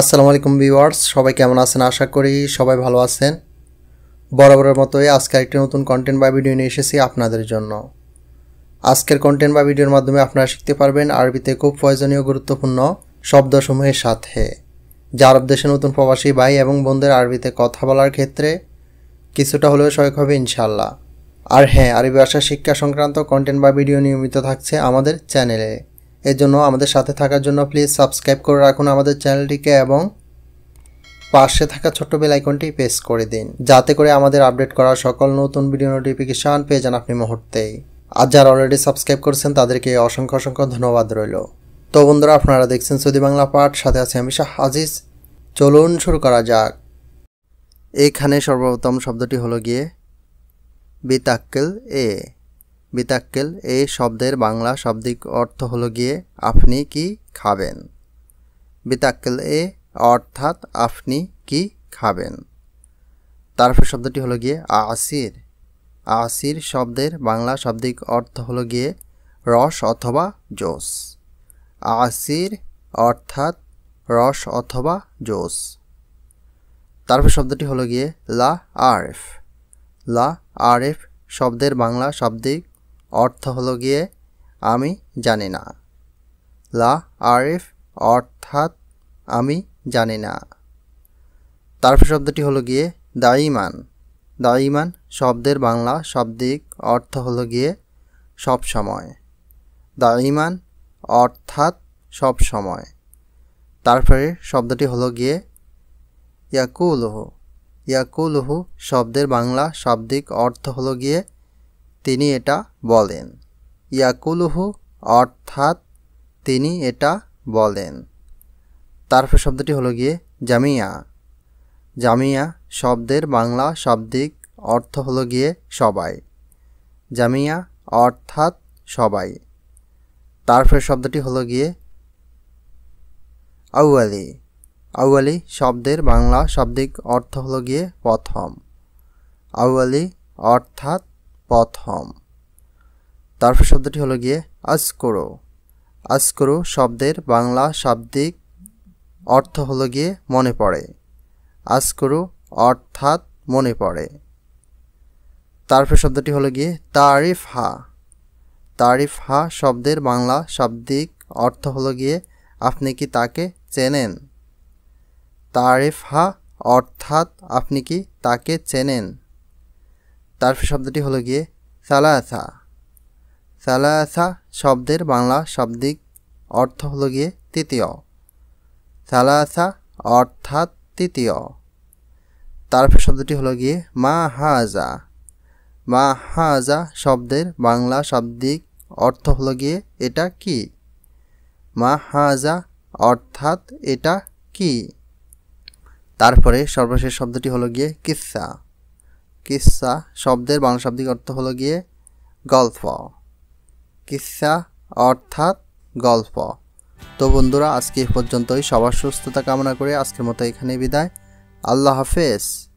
আসসালামু আলাইকুম ভিউয়ার্স সবাই কেমন আছেন আশা করি সবাই ভালো আছেন বরাবরের মতোই আজকে একটি নতুন কন্টেন্ট বা ভিডিও নিয়ে এসেছি আপনাদের জন্য আজকের কন্টেন্ট বা ভিডিওর মাধ্যমে আপনারা শিখতে পারবেন আরবিতে খুব প্রয়োজনীয় গুরুত্বপূর্ণ শব্দসমূহের সাথে যা আরব দেশে নতুন প্রবাসী ভাই এবং বোনদের আরবিতে কথা বলার ক্ষেত্রে কিছুটা হলেও সহায়ক হবে ইনশাল্লাহ আর হ্যাঁ আরবি ভাষা শিক্ষা সংক্রান্ত কন্টেন্ট বা ভিডিও নিয়মিত থাকছে আমাদের চ্যানেলে এর জন্য আমাদের সাথে থাকার জন্য প্লিজ সাবস্ক্রাইব করে রাখুন আমাদের চ্যানেলটিকে এবং পাশে থাকা ছোট্ট বেল আইকনটি প্রেস করে দিন যাতে করে আমাদের আপডেট করা সকল নতুন ভিডিও নোটিফিকেশান পেয়ে যান আপনি মুহূর্তেই আর যারা অলরেডি সাবস্ক্রাইব করেছেন তাদেরকে অসংখ্য অসংখ্য ধন্যবাদ রইল তো বন্ধুরা আপনারা দেখছেন সৌদি বাংলা পাঠ সাথে আছে আমি শাহ আজিজ চলুন শুরু করা যাক এখানে সর্বপ্রথম শব্দটি হলো গিয়ে বিতাক্কেল এ বিতাক্কেল এই শব্দের বাংলা শাব্দিক অর্থ হলো গিয়ে আপনি কি খাবেন বিতাক্কেল এ অর্থাৎ আপনি কি খাবেন তারপর শব্দটি হলো গিয়ে আসির আসির শব্দের বাংলা শাব্দিক অর্থ হলো গিয়ে রস অথবা জোস আসির অর্থাৎ রস অথবা জোস তারপর শব্দটি হলো গিয়ে লা আরফ লা আরফ শব্দের বাংলা শাব্দিক অর্থ হলো গিয়ে আমি জানি না লা আরিফ অর্থাৎ আমি জানি না তারপর শব্দটি হলো গিয়ে দাইমান দাইমান শব্দের বাংলা শব্দিক অর্থ হলো গিয়ে সব সময় দাইমান অর্থাৎ সব সময় তারপরে শব্দটি হলো গিয়ে ইয়াকুলহু ইয়াকুলহু শব্দের বাংলা শাব্দিক অর্থ হলো গিয়ে তিনি এটা বলেন ইয়াকুলুহু অর্থাৎ তিনি এটা বলেন তারপর শব্দটি হলো গিয়ে জামিয়া জামিয়া শব্দের বাংলা শাব্দিক অর্থ হলো গিয়ে সবাই জামিয়া অর্থাৎ সবাই তারপর শব্দটি হলো গিয়ে আউয়ালি আউয়ালি শব্দের বাংলা শাব্দিক অর্থ হলো গিয়ে প্রথম আউয়ালি অর্থাৎ প্রথম তারপর শব্দটি হলো গিয়ে আস্করো আস্করো শব্দের বাংলা শাব্দিক অর্থ হলো গিয়ে মনে পড়ে আস্করো অর্থাৎ মনে পড়ে তারপর শব্দটি হলো গিয়ে তারিফ হা তারিফ হা শব্দের বাংলা শাব্দিক অর্থ হলো গিয়ে আপনি কি তাকে চেনেন তারিফ হা অর্থাৎ আপনি কি তাকে চেনেন তার শব্দটি হলো গিয়ে সালাসা সালাসা শব্দের বাংলা শব্দিক অর্থ হলো গিয়ে তৃতীয় সালাসা অর্থাৎ তৃতীয় তারপর শব্দটি হলো গিয়ে মা হাজা মা হাজা শব্দের বাংলা শব্দিক অর্থ হলো গিয়ে এটা কি মা হাজা অর্থাৎ এটা কি তারপরে সর্বশেষ শব্দটি হলো গিয়ে কিসা কিসা শব্দের বাংলাশাব্দিক অর্থ হলো গিয়ে গল্প কিসা অর্থাৎ গল্প তো বন্ধুরা আজকে এ পর্যন্তই সবার সুস্থতা কামনা করে আজকের মতো এখানে বিদায় আল্লাহ হাফেজ